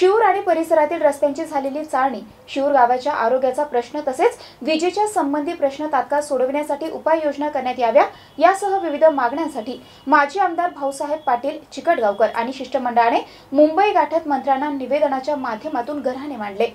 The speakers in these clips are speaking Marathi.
शिवूर आणि परिसरातील रस्त्यांची झालेली चाळणी शिवूर गावाच्या आरोग्याचा प्रश्न तसेच विजेच्या संबंधी प्रश्न तात्काळ सोडविण्यासाठी उपाययोजना करण्यात याव्या यासह विविध मागण्यांसाठी माजी आमदार भाऊसाहेब पाटील चिकटगावकर आणि शिष्टमंडळाने मुंबई गाठत मंत्र्यांना निवेदनाच्या माध्यमातून घराणे मांडले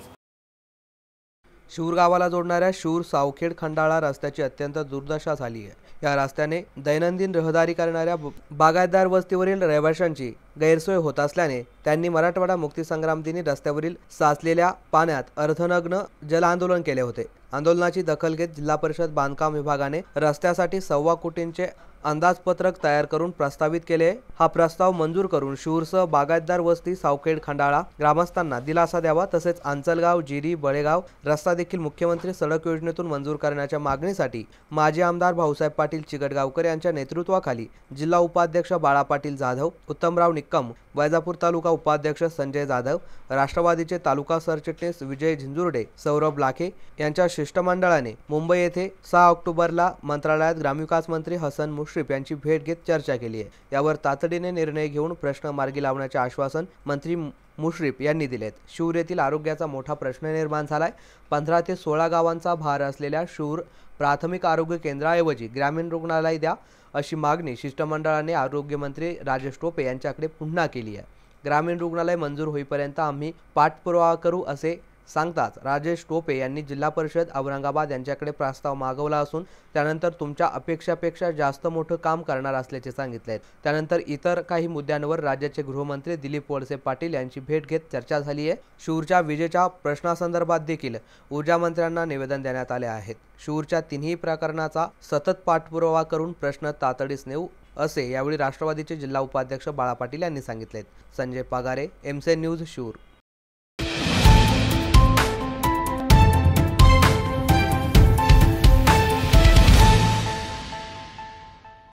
शूर गावाला जोडणाऱ्या शूर सावखेड खंडाळा रस्त्याची अत्यंत दुर्दशा झाली आहे या रस्त्याने दैनंदिन रहदारी करणाऱ्या बागायतदार वस्तीवरील रहिवाशांची गैरसोय होत असल्याने त्यांनी मराठवाडा मुक्तीसंग्राम दिनी रस्त्यावरील साचलेल्या पाण्यात अर्धनग्न जल आंदोलन केले होते आंदोलनाची दखल घेत जिल्हा परिषद बांधकाम विभागाने रस्त्यासाठी सव्वा कोटींचे अंदाजपत्रक तयार करून प्रस्तावित केले हा प्रस्ताव मंजूर करून शूरसह बागायतदार वस्ती सावखेड खंडाळा ग्रामस्थांना दिलासा द्यावा तसेच आंचलगाव जिरी बळेगाव रस्ता देखील मुख्यमंत्री सडक योजनेतून मंजूर करण्याच्या मागणीसाठी माजी आमदार भाऊसाहेब पाटील चिकटगावकर यांच्या नेतृत्वाखाली जिल्हा उपाध्यक्ष बाळा पाटील जाधव उत्तमराव निक्कम वैजापूर तालुका उपाध्यक्ष संजय जाधव राष्ट्रवादीचे तालुका सरचिटणीस विजय झिंजुर्डे सौरभ लाखे यांच्या शिष्टमंडळाने मुंबई येथे सहा ऑक्टोबरला मंत्रालयात ग्रामविकास मंत्री हसन मुश मुश्रीफ यांची भेट घेत चर्चा केली आहे यावर तातडीने निर्णय घेऊन प्रश्न मार्गी लावण्याचे आश्वासन मंत्री मुश्रीफ यांनी दिलेत शूर येथील आरोग्याचा मोठा प्रश्न निर्माण झालाय पंधरा ते सोळा गावांचा भार असलेल्या शूर प्राथमिक आरोग्य केंद्राऐवजी ग्रामीण रुग्णालय द्या अशी मागणी शिष्टमंडळाने आरोग्यमंत्री राजेश टोपे यांच्याकडे पुन्हा केली आहे ग्रामीण रुग्णालय मंजूर होईपर्यंत आम्ही पाठपुरावा करू असे सांगताच राजेश टोपे यांनी जिल्हा परिषद औरंगाबाद यांच्याकडे प्रस्ताव मागवला असून त्यानंतर तुमच्या अपेक्षापेक्षा जास्त मोठं काम करणार असल्याचे सांगितले त्यानंतर इतर काही मुद्द्यांवर राज्याचे गृहमंत्री दिलीप वळसे पाटील यांची भेट घेत चर्चा झाली आहे शूरच्या विजेच्या प्रश्नासंदर्भात देखील ऊर्जा मंत्र्यांना निवेदन देण्यात आले आहेत शूरच्या तिन्ही प्रकरणाचा सतत पाठपुरावा करून प्रश्न तातडीस नेऊ असे यावेळी राष्ट्रवादीचे जिल्हा उपाध्यक्ष बाळा पाटील यांनी सांगितले संजय पगारे एमसे न्यूज शूर